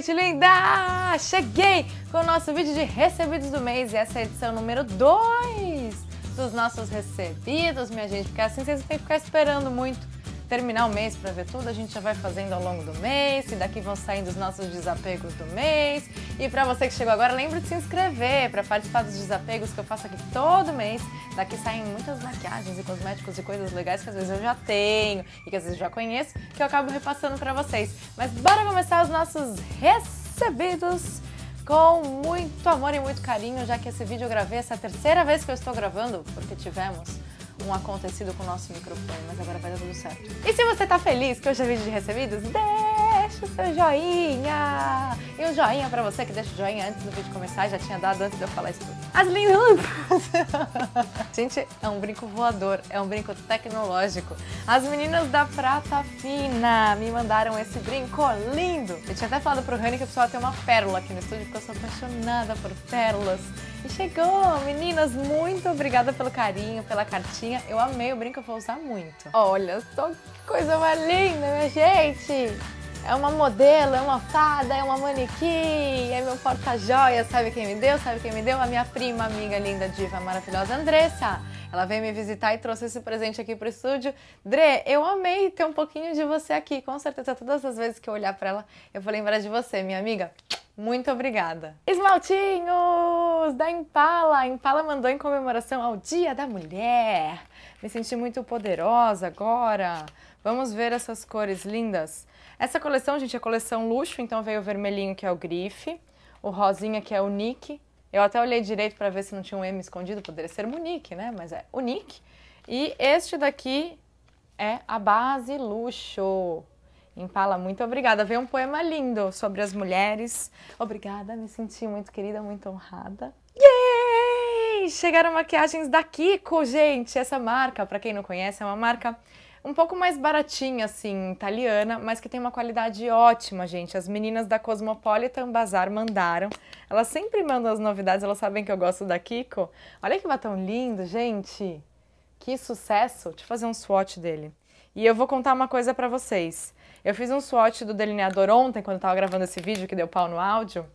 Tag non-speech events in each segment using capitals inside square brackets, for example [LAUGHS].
gente linda! Cheguei com o nosso vídeo de recebidos do mês e essa é a edição número 2 dos nossos recebidos, minha gente, porque é assim vocês têm que ficar esperando muito terminar o mês para ver tudo, a gente já vai fazendo ao longo do mês, e daqui vão saindo os nossos desapegos do mês. E para você que chegou agora, lembre de se inscrever para participar dos desapegos que eu faço aqui todo mês. Daqui saem muitas maquiagens e cosméticos e coisas legais que às vezes eu já tenho e que às vezes já conheço, que eu acabo repassando para vocês. Mas bora começar os nossos recebidos com muito amor e muito carinho, já que esse vídeo eu gravei essa é a terceira vez que eu estou gravando, porque tivemos um acontecido com o nosso microfone, mas agora vai dar tudo certo. E se você tá feliz que hoje é vídeo de recebidos, deixa o seu joinha! E um joinha pra você que deixa o joinha antes do vídeo começar, já tinha dado antes de eu falar isso tudo. As lindas! [LAUGHS] Gente, é um brinco voador, é um brinco tecnológico. As meninas da Prata Fina me mandaram esse brinco lindo! Eu tinha até falado pro Rani que eu precisava ter uma pérola aqui no estúdio, porque eu sou apaixonada por pérolas. E chegou! Meninas, muito obrigada pelo carinho, pela cartinha. Eu amei o brinco, eu vou usar muito. Olha só que coisa mais linda, minha gente! É uma modelo, é uma fada, é uma manequim, é meu porta-joia. Sabe quem me deu? Sabe quem me deu? A minha prima, amiga linda, diva maravilhosa, Andressa. Ela veio me visitar e trouxe esse presente aqui pro estúdio. Dre, eu amei ter um pouquinho de você aqui. Com certeza, todas as vezes que eu olhar para ela, eu vou lembrar de você, minha amiga. Muito obrigada. Esmaltinhos da Impala. A Impala mandou em comemoração ao Dia da Mulher. Me senti muito poderosa agora. Vamos ver essas cores lindas. Essa coleção, gente, é coleção luxo, então veio o vermelhinho que é o grife, o rosinha que é o nick, eu até olhei direito para ver se não tinha um M escondido, poderia ser Monique, né? Mas é Nick. E este daqui é a base luxo. Impala, muito obrigada. Veio um poema lindo sobre as mulheres. Obrigada, me senti muito querida, muito honrada. Yay! Chegaram maquiagens da Kiko, gente. Essa marca, para quem não conhece, é uma marca um pouco mais baratinha, assim, italiana, mas que tem uma qualidade ótima, gente. As meninas da Cosmopolitan Bazar mandaram. Elas sempre mandam as novidades, elas sabem que eu gosto da Kiko. Olha que batom lindo, gente. Que sucesso. Deixa eu fazer um swatch dele. E eu vou contar uma coisa para vocês. Eu fiz um swatch do delineador ontem, quando eu tava gravando esse vídeo que deu pau no áudio.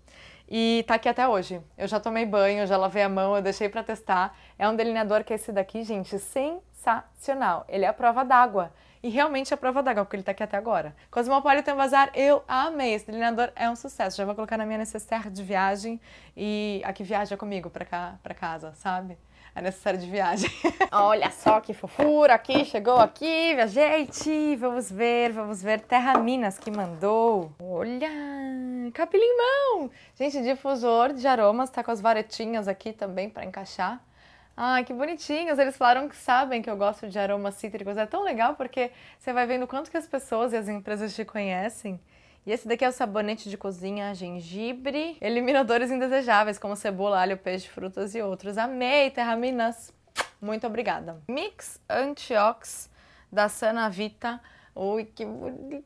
E tá aqui até hoje. Eu já tomei banho, já lavei a mão, eu deixei para testar. É um delineador que é esse daqui, gente, sem sensacional. Ele é a prova d'água. E realmente é a prova d'água, porque ele tá aqui até agora. Cosmopolitan Bazar, eu amei. Esse delineador é um sucesso. Já vou colocar na minha necessaire de viagem e a que viaja comigo pra, cá, pra casa, sabe? É necessário de viagem. [LAUGHS] Olha só que fofura aqui, chegou aqui, minha gente. Vamos ver, vamos ver. Terra Minas que mandou. Olha, capilimão. Gente, difusor de aromas, tá com as varetinhas aqui também para encaixar. Ai, que bonitinhos! Eles falaram que sabem que eu gosto de aromas cítricos. É tão legal porque você vai vendo quanto que as pessoas e as empresas te conhecem. E esse daqui é o sabonete de cozinha gengibre, eliminadores indesejáveis como cebola, alho, peixe, frutas e outros. Amei, Terraminas! Muito obrigada. Mix Antiox da Sanavita. Ui, que bonitinho,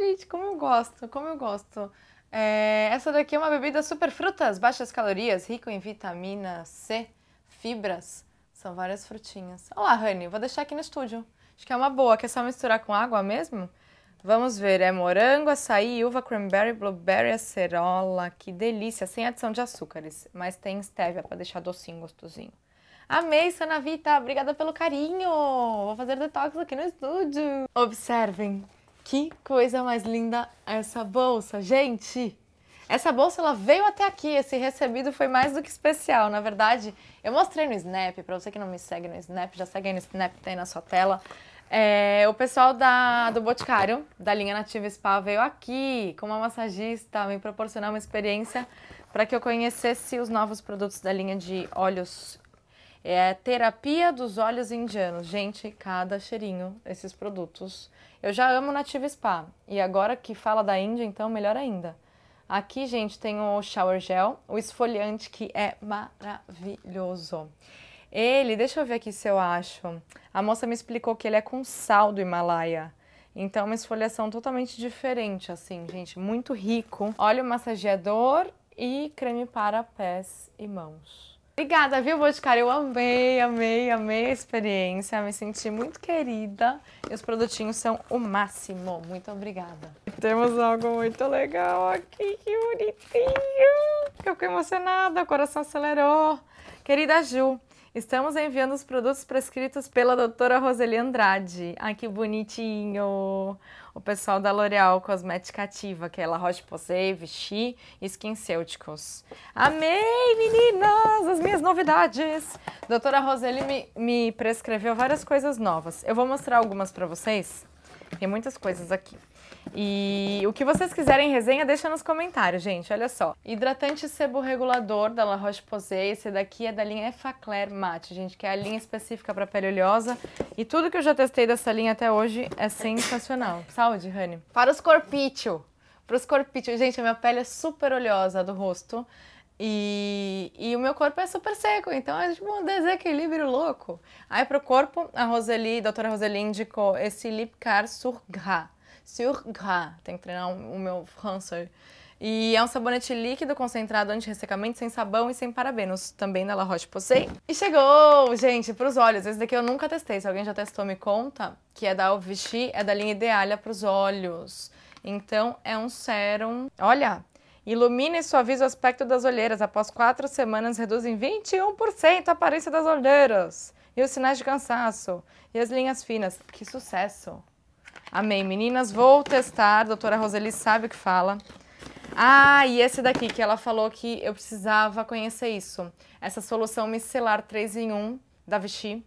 gente! Como eu gosto, como eu gosto. É, essa daqui é uma bebida super frutas, baixas calorias, rico em vitamina C fibras. São várias frutinhas. Olá, lá, Rani, vou deixar aqui no estúdio. Acho que é uma boa, que é só misturar com água mesmo. Vamos ver, é morango, açaí, uva, cranberry, blueberry, acerola. Que delícia, sem adição de açúcares, mas tem stevia para deixar docinho, gostosinho. Amei, Sanavita, obrigada pelo carinho. Vou fazer detox aqui no estúdio. Observem que coisa mais linda essa bolsa, gente. Essa bolsa ela veio até aqui, esse recebido foi mais do que especial. Na verdade, eu mostrei no Snap, para você que não me segue no Snap, já segue aí no Snap, tem tá na sua tela. É, o pessoal da, do Boticário, da linha Nativa Spa, veio aqui como uma massagista me proporcionar uma experiência para que eu conhecesse os novos produtos da linha de óleos. É terapia dos olhos indianos. Gente, cada cheirinho, esses produtos. Eu já amo Nativa Spa. E agora que fala da Índia, então melhor ainda. Aqui, gente, tem o shower gel, o esfoliante que é maravilhoso. Ele, deixa eu ver aqui se eu acho. A moça me explicou que ele é com sal do Himalaia. Então, é uma esfoliação totalmente diferente, assim, gente, muito rico. Olha o massageador e creme para pés e mãos. Obrigada, viu, Boticário? Eu amei, amei, amei a experiência. Me senti muito querida. E os produtinhos são o máximo. Muito obrigada. Temos algo muito legal aqui. Que bonitinho. Eu fiquei emocionada, o coração acelerou. Querida Ju, estamos enviando os produtos prescritos pela doutora Roseli Andrade. Ai, que bonitinho o pessoal da L'Oréal Cosmética Ativa, que é La Roche-Posay, Vichy e Skinceuticals. Amei, meninas, as minhas novidades! Doutora Roseli me, me prescreveu várias coisas novas. Eu vou mostrar algumas para vocês. Tem muitas coisas aqui. E o que vocês quiserem resenha, deixa nos comentários, gente. Olha só. Hidratante sebo regulador da La Roche-Posay. Esse daqui é da linha Effaclair Matte, gente, que é a linha específica para pele oleosa. E tudo que eu já testei dessa linha até hoje é sensacional. Saúde, Rani. Para os corpício. Para os corpício. Gente, a minha pele é super oleosa do rosto. E, e, o meu corpo é super seco, então é tipo um desequilíbrio louco. Aí pro corpo, a Roseli, a doutora Roseli indicou esse Lipcar Surga sur Tem que treinar o meu francês. E é um sabonete líquido concentrado anti-ressecamento, sem sabão e sem parabenos, também da La Roche-Posay. E chegou, gente, para os olhos. Esse daqui eu nunca testei. Se alguém já testou, me conta. Que é da Alvichy, é da linha Idealha para os olhos. Então, é um sérum. Olha, Ilumina e suaviza o aspecto das olheiras. Após quatro semanas, reduz em 21% a aparência das olheiras e os sinais de cansaço e as linhas finas. Que sucesso! Amei. Meninas, vou testar. Doutora Roseli sabe o que fala. Ah, e esse daqui que ela falou que eu precisava conhecer isso. Essa solução micelar 3 em 1 da Vichy,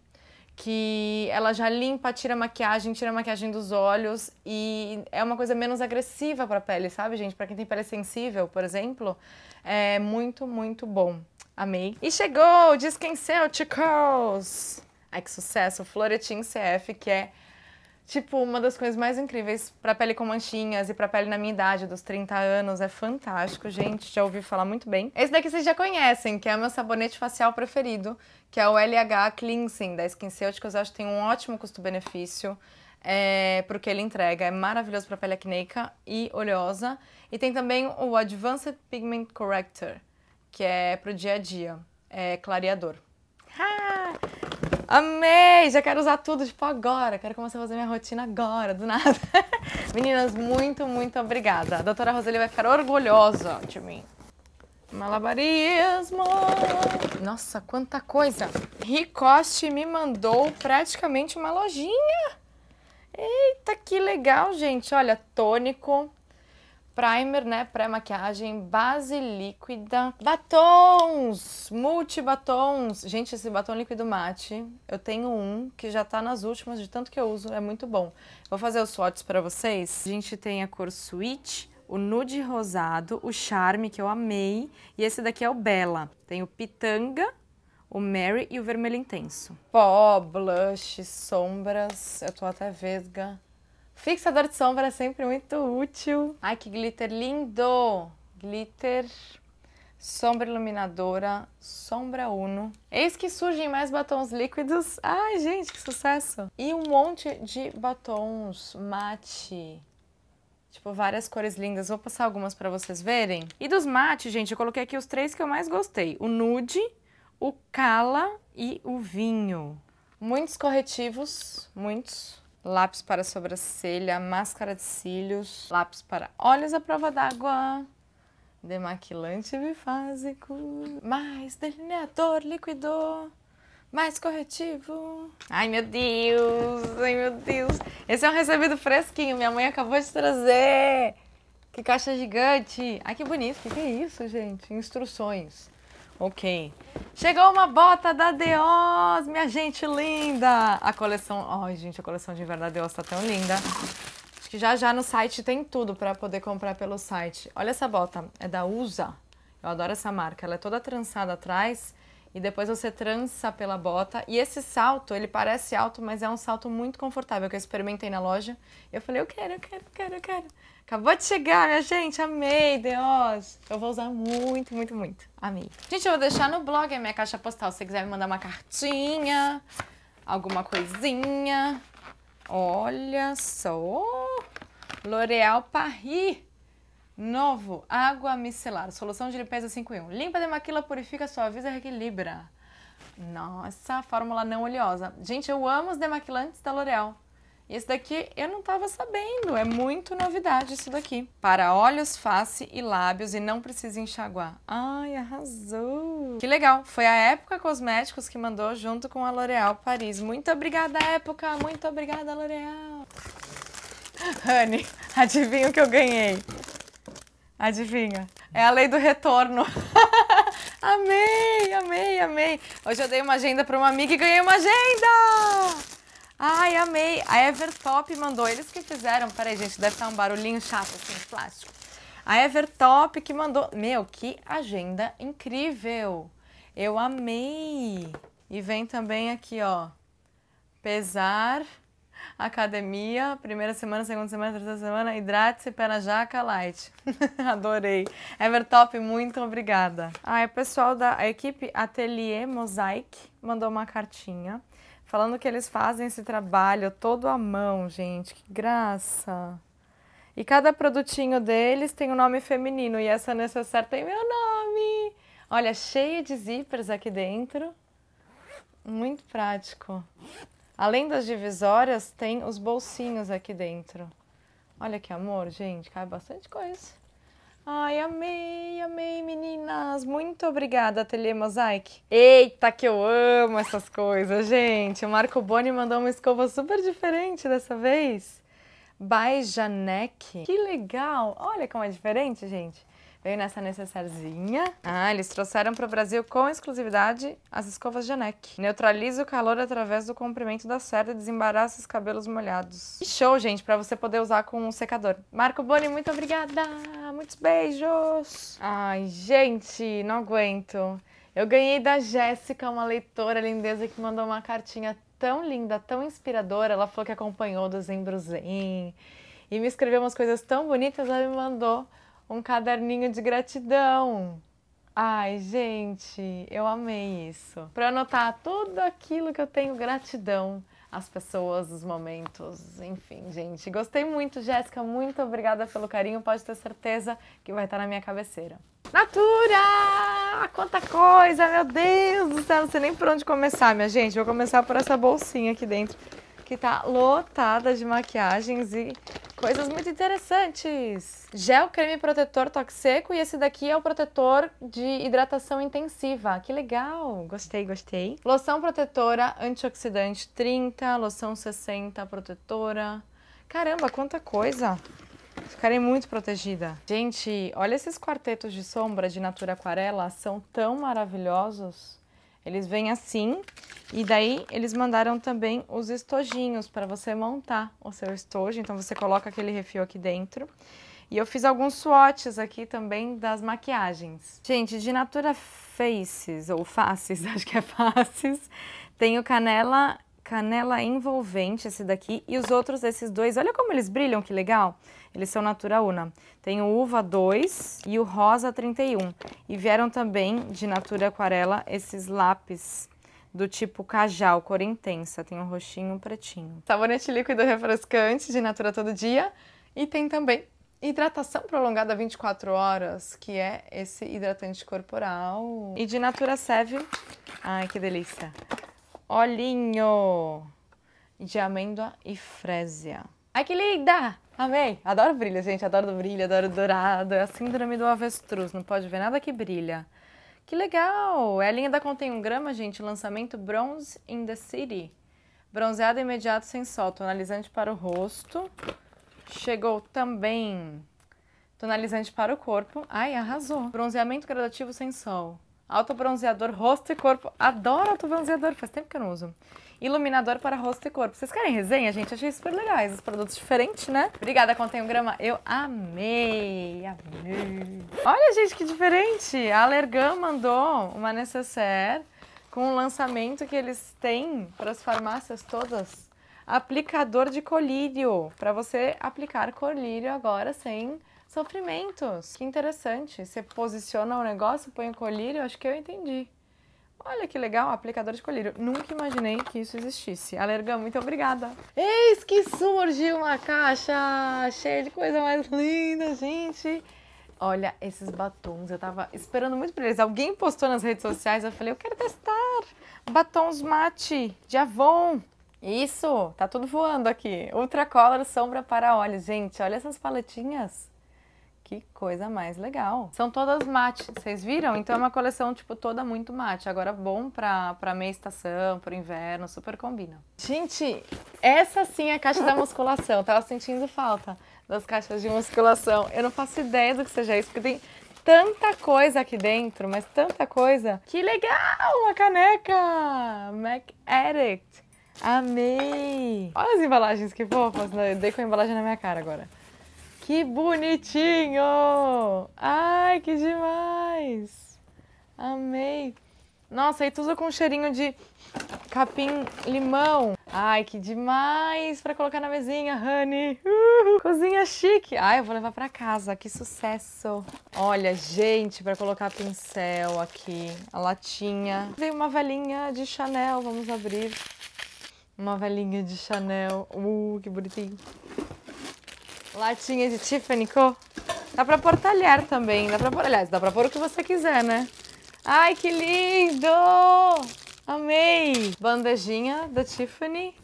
que ela já limpa, tira a maquiagem, tira a maquiagem dos olhos e é uma coisa menos agressiva para a pele, sabe, gente? Para quem tem pele sensível, por exemplo, é muito, muito bom. Amei. E chegou, diz quem seu, Chicos! Ai, que sucesso! Floretin CF, que é Tipo, uma das coisas mais incríveis para pele com manchinhas e para pele na minha idade, dos 30 anos, é fantástico, gente. Já ouvi falar muito bem. Esse daqui vocês já conhecem, que é o meu sabonete facial preferido, que é o LH Cleansing da SkinCeuticals. Eu acho que tem um ótimo custo-benefício. É, porque ele entrega, é maravilhoso para pele acneica e oleosa. E tem também o Advanced Pigment Corrector, que é pro dia a dia, é clareador. Amei! Já quero usar tudo, tipo, agora. Quero começar a fazer minha rotina agora, do nada. [LAUGHS] Meninas, muito, muito obrigada. A doutora Roseli vai ficar orgulhosa de mim. Malabarismo! Nossa, quanta coisa! Ricoste me mandou praticamente uma lojinha. Eita, que legal, gente. Olha, tônico, primer, né, pré-maquiagem, base líquida, batons, multibatons. Gente, esse batom líquido mate, eu tenho um que já tá nas últimas de tanto que eu uso, é muito bom. Vou fazer os swatches para vocês. A gente tem a cor Sweet, o nude rosado, o charme que eu amei, e esse daqui é o Bella. Tem o Pitanga, o Mary e o vermelho intenso. Pó, blush, sombras, eu tô até vesga. Fixador de sombra é sempre muito útil. Ai, que glitter lindo! Glitter, sombra iluminadora, sombra Uno. Eis que surgem mais batons líquidos. Ai, gente, que sucesso! E um monte de batons mate. Tipo, várias cores lindas. Vou passar algumas para vocês verem. E dos mates, gente, eu coloquei aqui os três que eu mais gostei. O nude, o cala e o vinho. Muitos corretivos, muitos lápis para sobrancelha, máscara de cílios, lápis para olhos à prova d'água, demaquilante bifásico, mais delineador líquido, mais corretivo. Ai, meu Deus! Ai, meu Deus! Esse é um recebido fresquinho, minha mãe acabou de trazer! Que caixa gigante! Ai, que bonito! O que, que é isso, gente? Instruções. Ok. Chegou uma bota da Deos, minha gente linda! A coleção... Ai, gente, a coleção de inverno da Deos tá tão linda. Acho que já já no site tem tudo para poder comprar pelo site. Olha essa bota, é da USA. Eu adoro essa marca. Ela é toda trançada atrás e depois você trança pela bota. E esse salto, ele parece alto, mas é um salto muito confortável que eu experimentei na loja. Eu falei, eu quero, eu quero, eu quero, eu quero. Acabou de chegar, minha gente. Amei, Deus. Eu vou usar muito, muito, muito. Amei. Gente, eu vou deixar no blog a é minha caixa postal. Se você quiser me mandar uma cartinha, alguma coisinha. Olha só. L'Oréal Paris. Novo, água micelar, solução de limpeza 5 em 1. Limpa, demaquila, purifica, suaviza, reequilibra. Nossa, fórmula não oleosa. Gente, eu amo os demaquilantes da L'Oréal. Esse daqui eu não estava sabendo, é muito novidade isso daqui. Para olhos, face e lábios e não precisa enxaguar. Ai, arrasou! Que legal, foi a Época Cosméticos que mandou junto com a L'Oréal Paris. Muito obrigada, Época! Muito obrigada, L'Oréal! Honey, adivinha o que eu ganhei? Adivinha? É a lei do retorno. [LAUGHS] amei, amei, amei. Hoje eu dei uma agenda para uma amiga e ganhei uma agenda! Ai, amei. A Evertop mandou. Eles que fizeram. Peraí, gente, deve estar um barulhinho chato assim, de plástico. A Evertop que mandou. Meu, que agenda incrível. Eu amei. E vem também aqui, ó. Pesar, academia, primeira semana, segunda semana, terceira semana, hidrate-se, pé jaca, light. [LAUGHS] Adorei. Evertop, muito obrigada. Ah, é pessoal da equipe Atelier Mosaic mandou uma cartinha falando que eles fazem esse trabalho todo à mão, gente, que graça. E cada produtinho deles tem um nome feminino e essa necessaire tem meu nome. Olha, cheia de zíperes aqui dentro. Muito prático. Além das divisórias, tem os bolsinhos aqui dentro. Olha que amor, gente, cabe bastante coisa. Ai, amei, amei, meninas. Muito obrigada, Ateliê Mosaic. Eita, que eu amo essas coisas, gente. O Marco Boni mandou uma escova super diferente dessa vez. By Janek. Que legal. Olha como é diferente, gente. Veio nessa necessairezinha. Ah, eles trouxeram para o Brasil com exclusividade as escovas Janec. Neutraliza o calor através do comprimento da cerda e desembaraça os cabelos molhados. Que show, gente, para você poder usar com o secador. Marco Boni, muito obrigada! Muitos beijos! Ai, gente, não aguento. Eu ganhei da Jéssica, uma leitora lindeza que mandou uma cartinha tão linda, tão inspiradora. Ela falou que acompanhou o Dezembro Zen e me escreveu umas coisas tão bonitas. Ela me mandou um caderninho de gratidão. Ai, gente, eu amei isso. Para anotar tudo aquilo que eu tenho gratidão as pessoas, os momentos, enfim, gente. Gostei muito, Jéssica. Muito obrigada pelo carinho. Pode ter certeza que vai estar na minha cabeceira. Natura! Ah, quanta coisa! Meu Deus do céu, não sei nem por onde começar, minha gente. Vou começar por essa bolsinha aqui dentro que tá lotada de maquiagens e coisas muito interessantes. Gel creme protetor toque seco e esse daqui é o protetor de hidratação intensiva. Que legal! Gostei, gostei. Loção protetora antioxidante 30, loção 60 protetora. Caramba, quanta coisa! Ficarei muito protegida. Gente, olha esses quartetos de sombra de Natura Aquarela, são tão maravilhosos. Eles vêm assim e daí eles mandaram também os estojinhos para você montar o seu estojo. Então você coloca aquele refil aqui dentro. E eu fiz alguns swatches aqui também das maquiagens. Gente, de Natura Faces, ou Faces, [LAUGHS] acho que é Faces, tenho canela canela envolvente, esse daqui, e os outros, esses dois, olha como eles brilham, que legal. Eles são Natura Una. Tem o Uva 2 e o Rosa 31. E vieram também de Natura Aquarela esses lápis do tipo cajal, cor intensa, tem um roxinho um pretinho. Sabonete líquido refrescante de Natura Todo Dia e tem também hidratação prolongada 24 horas, que é esse hidratante corporal. E de Natura Seve. Ai, que delícia olhinho de amêndoa e frésia. Ai, que linda! Amei! Adoro brilho, gente. Adoro brilho, adoro dourado. É a síndrome do avestruz. Não pode ver nada que brilha. Que legal! É a linha da Contém 1 Grama, gente. Lançamento Bronze in the City. Bronzeado imediato sem sol. Tonalizante para o rosto. Chegou também tonalizante para o corpo. Ai, arrasou. Bronzeamento gradativo sem sol. Autobronzeador, rosto e corpo. Adoro autobronzeador, faz tempo que eu não uso. Iluminador para rosto e corpo. Vocês querem resenha, gente? Achei super legais. Os produtos diferentes, né? Obrigada, Contém um Grama. Eu amei, amei. Olha, gente, que diferente. A Alergan mandou uma necessaire com um lançamento que eles têm para as farmácias todas. Aplicador de colírio. Para você aplicar colírio agora sem Sofrimentos. Que interessante. Você posiciona o um negócio, põe o um colírio, acho que eu entendi. Olha que legal, aplicador de colírio. Nunca imaginei que isso existisse. Alergã, muito obrigada. Eis que surgiu uma caixa cheia de coisa mais linda, gente. Olha esses batons, eu tava esperando muito por eles. Alguém postou nas redes sociais, eu falei, eu quero testar. Batons mate de Avon. Isso, tá tudo voando aqui. Ultra Color Sombra para Olhos. Gente, olha essas paletinhas. Que coisa mais legal. São todas mate, vocês viram? Então é uma coleção, tipo, toda muito mate. Agora bom pra, pra meia estação, pro inverno, super combina. Gente, essa sim é a caixa da musculação. Eu tava sentindo falta das caixas de musculação. Eu não faço ideia do que seja isso, porque tem tanta coisa aqui dentro, mas tanta coisa. Que legal! Uma caneca! Mac Addict. Amei! Olha as embalagens que fofas. Né? Dei com a embalagem na minha cara agora. Que bonitinho! Ai, que demais! Amei! Nossa, e tudo com cheirinho de capim limão. Ai, que demais para colocar na mesinha, honey. Cozinha chique. Ai, eu vou levar para casa. Que sucesso. Olha, gente, para colocar pincel aqui, a latinha. Tem uma velinha de Chanel, vamos abrir. Uma velinha de Chanel. Uh, que bonitinho. Latinha de Tiffany Co. Dá pra pôr talher também. Dá pra pôr, aliás, dá pra pôr o que você quiser, né? Ai, que lindo! Amei! Bandejinha da Tiffany.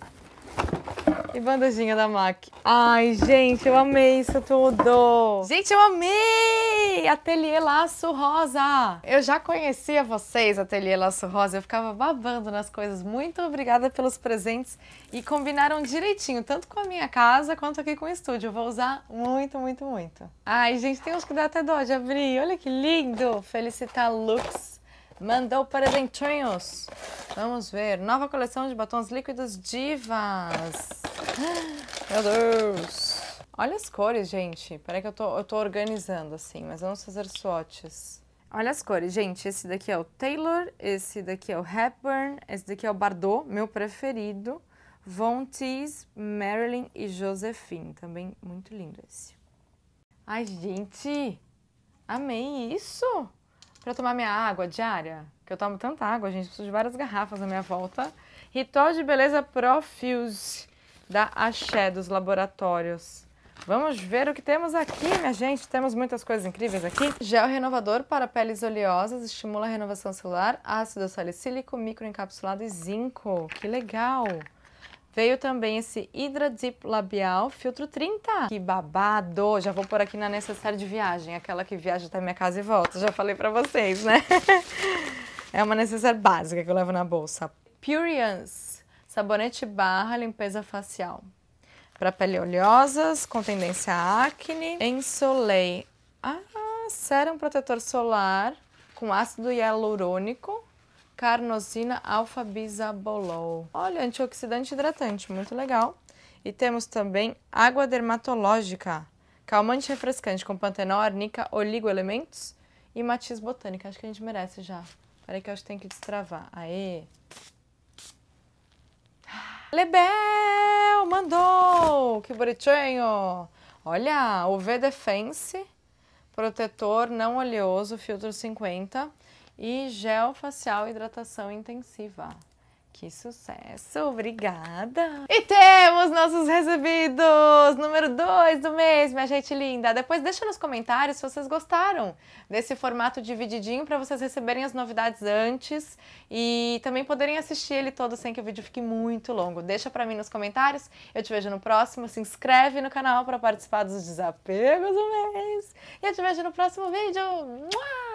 E bandejinha da MAC. Ai, gente, eu amei isso tudo. Gente, eu amei! Ateliê Laço Rosa. Eu já conhecia vocês, Ateliê Laço Rosa. Eu ficava babando nas coisas. Muito obrigada pelos presentes. E combinaram direitinho, tanto com a minha casa quanto aqui com o estúdio. Eu vou usar muito, muito, muito. Ai, gente, tem uns que dá até dó de abrir. Olha que lindo. Felicitar Lux mandou presentinhos. Vamos ver. Nova coleção de batons líquidos divas. Meu Deus! Olha as cores, gente. Peraí que eu tô, eu tô organizando assim, mas vamos fazer swatches. Olha as cores, gente. Esse daqui é o Taylor, esse daqui é o Hepburn, esse daqui é o Bardot, meu preferido. Von Teese, Marilyn e Josephine. Também muito lindo esse. Ai, gente! Amei isso! Pra tomar minha água diária, que eu tomo tanta água, gente. Preciso de várias garrafas na minha volta. Ritual de beleza Profuse da Axé dos Laboratórios. Vamos ver o que temos aqui, minha gente. Temos muitas coisas incríveis aqui. Gel renovador para peles oleosas, estimula a renovação celular, ácido salicílico, microencapsulado e zinco. Que legal! Veio também esse Hydra Deep Labial Filtro 30. Que babado! Já vou pôr aqui na necessária de viagem, aquela que viaja até minha casa e volta. Já falei pra vocês, né? [LAUGHS] é uma necessária básica que eu levo na bolsa. Purians sabonete barra limpeza facial. Para pele oleosas, com tendência à acne, Ensolei. Ah, sérum protetor solar com ácido hialurônico, carnosina alfa bisabolol. Olha, antioxidante hidratante, muito legal. E temos também água dermatológica, calmante refrescante com pantenol, arnica, oligoelementos e matiz botânica. Acho que a gente merece já. Peraí que eu acho que tem que destravar. Aê! Lebel mandou! Que bonitinho! Olha, o V Defense, protetor não oleoso, filtro 50 e gel facial hidratação intensiva. Que sucesso, obrigada! E temos nossos recebidos! Número 2 do mês, minha gente linda! Depois deixa nos comentários se vocês gostaram desse formato divididinho para vocês receberem as novidades antes e também poderem assistir ele todo sem que o vídeo fique muito longo. Deixa para mim nos comentários, eu te vejo no próximo, se inscreve no canal para participar dos desapegos do mês e eu te vejo no próximo vídeo! Mua!